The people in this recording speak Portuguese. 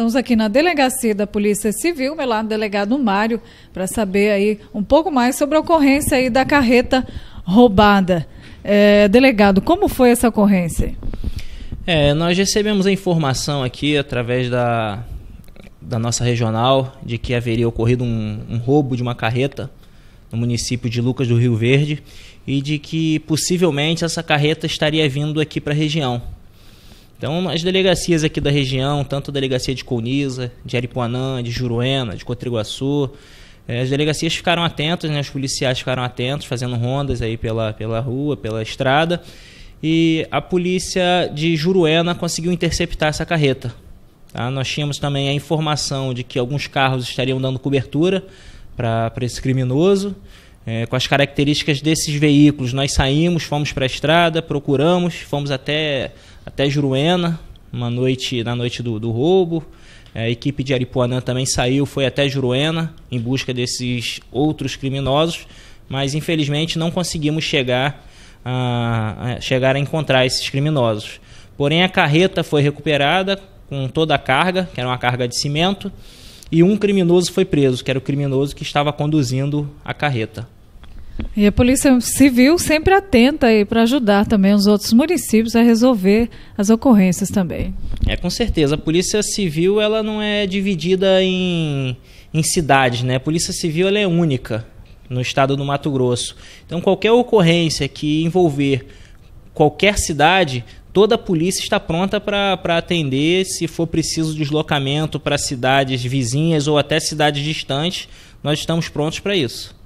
Estamos aqui na delegacia da Polícia Civil, meu é lado delegado Mário, para saber aí um pouco mais sobre a ocorrência aí da carreta roubada. É, delegado, como foi essa ocorrência? É, nós recebemos a informação aqui através da, da nossa regional de que haveria ocorrido um, um roubo de uma carreta no município de Lucas do Rio Verde e de que possivelmente essa carreta estaria vindo aqui para a região. Então, as delegacias aqui da região, tanto a delegacia de Coniza, de Aripuanã, de Juruena, de Cotriguaçu, eh, as delegacias ficaram atentas, né? os policiais ficaram atentos, fazendo rondas aí pela, pela rua, pela estrada. E a polícia de Juruena conseguiu interceptar essa carreta. Tá? Nós tínhamos também a informação de que alguns carros estariam dando cobertura para esse criminoso. É, com as características desses veículos, nós saímos, fomos para a estrada, procuramos, fomos até até Juruena, uma noite na noite do, do roubo. É, a equipe de Aripuanã também saiu, foi até Juruena em busca desses outros criminosos, mas infelizmente não conseguimos chegar a, a chegar a encontrar esses criminosos. Porém, a carreta foi recuperada com toda a carga, que era uma carga de cimento, e um criminoso foi preso, que era o criminoso que estava conduzindo a carreta. E a Polícia Civil sempre atenta aí para ajudar também os outros municípios a resolver as ocorrências também. É, com certeza. A Polícia Civil ela não é dividida em, em cidades, né? A Polícia Civil ela é única no estado do Mato Grosso. Então, qualquer ocorrência que envolver qualquer cidade, toda a polícia está pronta para atender se for preciso deslocamento para cidades vizinhas ou até cidades distantes. Nós estamos prontos para isso.